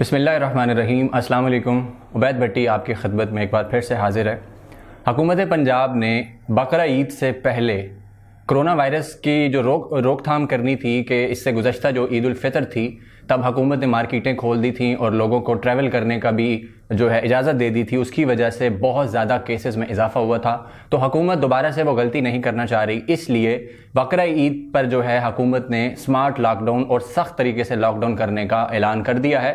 बसमीम् अल्लाम उबैद भट्टी आपकी खदमत में एक बार फिर से हाजिर है हकूमत पंजाब ने बकरा ईद से पहले कोरोना वायरस की जो रोक रोकथाम करनी थी कि इससे गुजशत जो ईद फ़ितर थी तब हकूमत ने मार्केटें खोल दी थी और लोगों को ट्रैवल करने का भी जो है इजाज़त दे दी थी उसकी वजह से बहुत ज़्यादा केसेस में इजाफा हुआ था तो हकूमत दोबारा से वो गलती नहीं करना चाह रही इसलिए बकर ईद पर जो है हकूमत ने स्मार्ट लॉकडाउन और सख्त तरीके से लॉकडाउन करने का ऐलान कर दिया है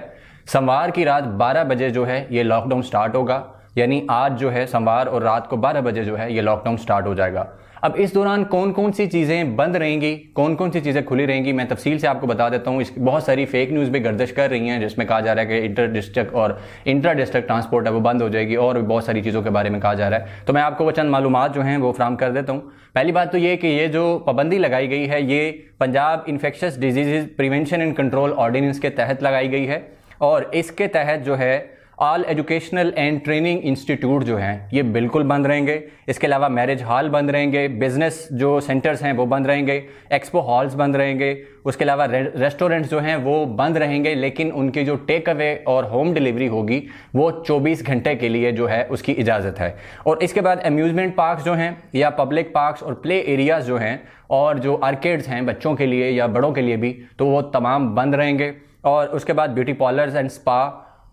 सोमवार की रात 12 बजे जो है ये लॉकडाउन स्टार्ट होगा यानी आज जो है सोमवार और रात को 12 बजे जो है ये लॉकडाउन स्टार्ट हो जाएगा अब इस दौरान कौन कौन सी चीज़ें बंद रहेंगी कौन कौन सी चीज़ें खुली रहेंगी मैं तफसील से आपको बता देता हूँ इस बहुत सारी फेक न्यूज़ भी गर्दश कर रही हैं जिसमें कहा जा रहा है कि इंटर डिस्ट्रिक्ट और इंट्रा डिस्ट्रिक्ट ट्रांसपोर्ट है वो बंद हो जाएगी और भी बहुत सारी चीज़ों के बारे में कहा जा रहा है तो मैं आपको वो चंद मालूम जो हैं वो फ्राहम कर देता हूँ पहली बात तो ये कि ये जो पाबंदी लगाई गई है ये Punjab infectious disease prevention and control ordinance के तहत लगाई गई है और इसके तहत जो है all educational and training institute जो हैं ये बिल्कुल बंद रहेंगे इसके अलावा मैरिज हॉल बंद रहेंगे बिजनेस जो सेंटर्स हैं वो बंद रहेंगे एक्सपो हॉल्स बंद रहेंगे उसके अलावा रेस्टोरेंट्स जो हैं वो बंद रहेंगे लेकिन उनके जो टेक अवे और होम डिलीवरी होगी वो 24 घंटे के लिए जो है उसकी इजाज़त है और इसके बाद अम्यूज़मेंट पार्क जो हैं या पब्लिक पार्क्स और प्ले एरियाज़ जो हैं और जो आर्केड्स हैं बच्चों के लिए या बड़ों के लिए भी तो वो तमाम बंद रहेंगे और उसके बाद ब्यूटी पार्लर्स एंड स्पा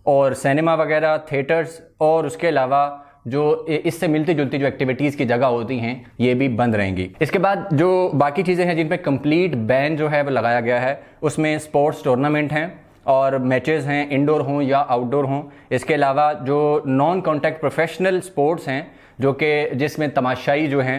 और सिनेमा वगैरह थिएटर्स और उसके अलावा जो इससे मिलती जुलती जो एक्टिविटीज़ की जगह होती हैं ये भी बंद रहेंगी इसके बाद जो बाकी चीज़ें हैं जिन पर कंप्लीट बैन जो है वो लगाया गया है उसमें स्पोर्ट्स टूर्नामेंट हैं और मैचेस हैं इंडोर हों या आउटडोर हों इसके अलावा जो नॉन कॉन्टैक्ट प्रोफेशनल स्पोर्ट्स हैं जो कि जिसमें तमाशाई जो हैं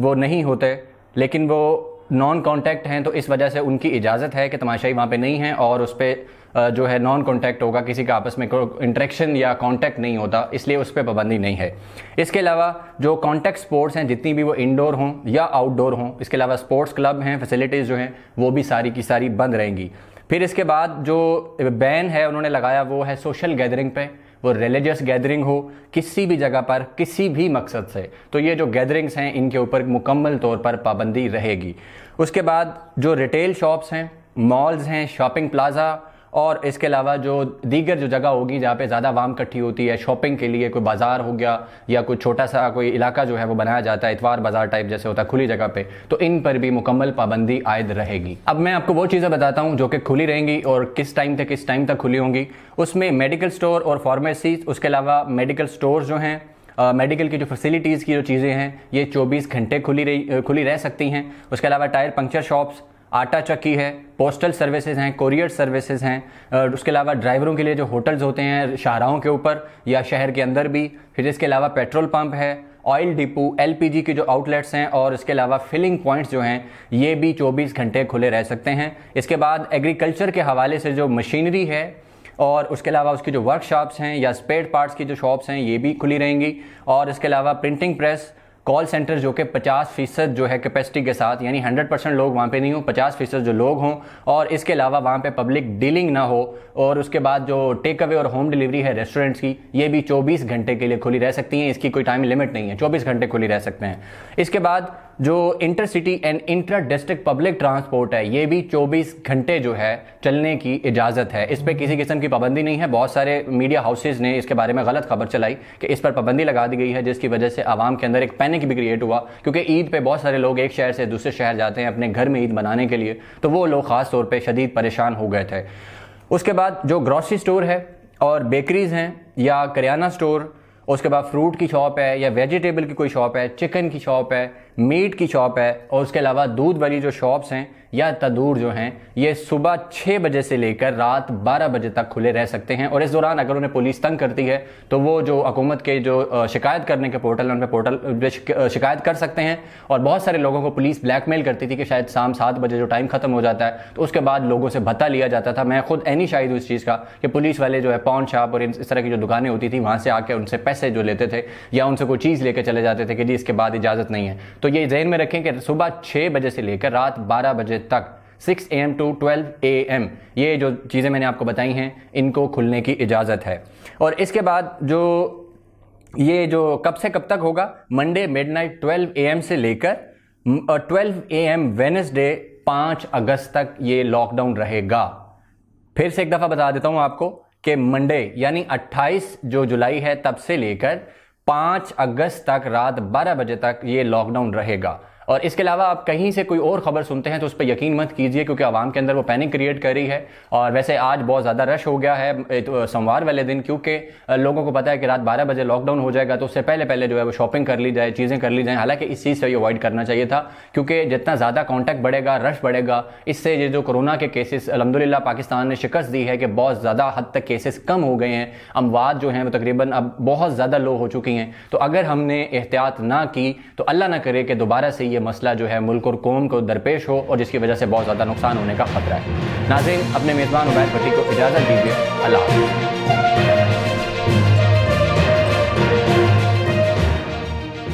वो नहीं होते लेकिन वो नॉन कॉन्टैक्ट हैं तो इस वजह से उनकी इजाज़त है कि तमाशाई वहाँ पे नहीं है और उस पर जो है नॉन कॉन्टैक्ट होगा किसी का आपस में इंट्रैक्शन या कॉन्टैक्ट नहीं होता इसलिए उस पर पाबंदी नहीं है इसके अलावा जो कॉन्टैक्ट स्पोर्ट्स हैं जितनी भी वो इंडोर हों या आउटडोर हों इसके अलावा स्पोर्ट्स क्लब हैं फैसिलिटीज़ जो हैं वो भी सारी की सारी बंद रहेंगी फिर इसके बाद जो बैन है उन्होंने लगाया वो है सोशल गैदरिंग पे वो रिलीजियस गैदरिंग हो किसी भी जगह पर किसी भी मकसद से तो ये जो गैदरिंग्स हैं इनके ऊपर मुकम्मल तौर पर पाबंदी रहेगी उसके बाद जो रिटेल शॉप्स हैं मॉल्स हैं शॉपिंग प्लाजा और इसके अलावा जो दीगर जो जगह होगी जहाँ पे ज़्यादा वाम इकट्ठी होती है शॉपिंग के लिए कोई बाज़ार हो गया या कोई छोटा सा कोई इलाका जो है वो बनाया जाता है इतवार बाज़ार टाइप जैसे होता है खुली जगह पे तो इन पर भी मुकम्मल पाबंदी आयद रहेगी अब मैं आपको वो चीज़ें बताता हूँ जो कि खुली रहेंगी और किस टाइम तक किस टाइम तक खुली होंगी उसमें मेडिकल स्टोर और फार्मेसीज उसके अलावा मेडिकल स्टोर जो हैं मेडिकल की जो फैसिलिटीज़ की जो चीज़ें हैं ये 24 घंटे खुली रही खुली रह सकती हैं उसके अलावा टायर पंक्चर शॉप्स आटा चक्की है पोस्टल सर्विसेज हैं कोरियर सर्विसेज हैं उसके अलावा ड्राइवरों के लिए जो होटल्स होते हैं शाहराओं के ऊपर या शहर के अंदर भी फिर इसके अलावा पेट्रोल पंप है ऑयल डिपो एलपीजी की जो आउटलेट्स हैं और इसके अलावा फिलिंग पॉइंट्स जो हैं ये भी 24 घंटे खुले रह सकते हैं इसके बाद एग्रीकल्चर के हवाले से जो मशीनरी है और उसके अलावा उसकी जो वर्कशॉप्स हैं या स्पेड पार्ट्स की जो शॉप्स हैं ये भी खुली रहेंगी और इसके अलावा प्रिंटिंग प्रेस कॉल सेंटर जो कि 50 फीसद जो है कैपेसिटी के साथ यानी 100 परसेंट लोग वहाँ पे नहीं हो 50 फीसद जो लोग हों और इसके अलावा वहाँ पे पब्लिक डीलिंग ना हो और उसके बाद जो टेक अवे और होम डिलीवरी है रेस्टोरेंट्स की ये भी 24 घंटे के लिए खुली रह सकती हैं इसकी कोई टाइम लिमिट नहीं है चौबीस घंटे खुली रह सकते हैं इसके बाद जो intercity and inter district public transport है ये भी 24 घंटे जो है चलने की इजाज़त है इस पर किसी किस्म की पाबंदी नहीं है बहुत सारे मीडिया हाउसेज ने इसके बारे में गलत खबर चलाई कि इस पर पाबंदी लगा दी गई है जिसकी वजह से आवाम के अंदर एक पैनिक भी क्रिएट हुआ क्योंकि ईद पर बहुत सारे लोग एक शहर से दूसरे शहर जाते हैं अपने घर में ईद मनाने के लिए तो वो लोग ख़ास तौर पर शदीद परेशान हो गए थे उसके बाद जो ग्रॉसरी स्टोर है और बेकरीज़ हैं या करियाना स्टोर उसके बाद फ्रूट की शॉप है या वेजिटेबल की कोई शॉप है चिकन की शॉप है मीट की शॉप है और उसके अलावा दूध वाली जो शॉप्स हैं या तंदूर जो हैं ये सुबह छः बजे से लेकर रात बारह बजे तक खुले रह सकते हैं और इस दौरान अगर उन्हें पुलिस तंग करती है तो वो जो हकूमत के जो शिकायत करने के पोर्टल उन पर पोर्टल शिकायत कर सकते हैं और बहुत सारे लोगों को पुलिस ब्लैकमेल करती थी कि शायद शाम सात बजे जो टाइम ख़त्म हो जाता है तो उसके बाद लोगों से भत्ता लिया जाता था मैं खुद एनी शायद उस चीज़ का कि पुलिस वाले जो है पाउन शॉप और इस तरह की जो दुकानें होती थी वहाँ से आके उनसे पैसे जो लेते थे या उनसे कोई चीज़ लेकर चले जाते थे कि जी इसके बाद इजाज़त नहीं है तो ये जहन में रखें कि सुबह छः बजे से लेकर रात बारह बजे बजे तक 6 एम टू 12 ए एम ये जो चीज़ें मैंने आपको बताई हैं इनको खुलने की इजाज़त है और इसके बाद जो ये जो कब से कब तक होगा Monday midnight twelve M से लेकर ट्वेल्व ए एम वेनसडे पाँच अगस्त तक ये लॉकडाउन रहेगा फिर से एक दफ़ा बता देता हूँ आपको कि मंडे यानी 28 जो जुलाई है तब से लेकर 5 अगस्त तक रात 12 बजे तक ये लॉकडाउन रहेगा और इसके अलावा आप कहीं से कोई और खबर सुनते हैं तो उस पर यकीन मत कीजिए क्योंकि आवाम के अंदर वो पैनिक क्रिएट कर रही है और वैसे आज बहुत ज़्यादा रश हो गया है तो, सोमवार वाले दिन क्योंकि लोगों को पता है कि रात बारह बजे लॉकडाउन हो जाएगा तो उससे पहले पहले जो है वो शॉपिंग कर ली जाए चीज़ें कर ली जाए हालांकि इस चीज़ से अवॉइड करना चाहिए था क्योंकि जितना ज़्यादा कॉन्टैक्ट बढ़ेगा रश बढ़ेगा इससे ये जो कोरोना के केसेस अलहमदिल्ला पाकिस्तान ने शिकस्त दी है कि बहुत ज़्यादा हद तक केसेस कम हो गए हैं अमवाद जो हैं वो तकरीबन अब बहुत ज़्यादा लो हो चुकी हैं तो अगर हमने एहतियात ना की तो अल्लाह ना करे कि दोबारा से ये ये मसला जो है मुल्क और कौम को दरपेश हो और जिसकी वजह से बहुत ज़्यादा नुकसान होने का खतरा है नाजिन अपने मेज़बान उबैद भट्टी को इजाज़त दीजिए अल्लाह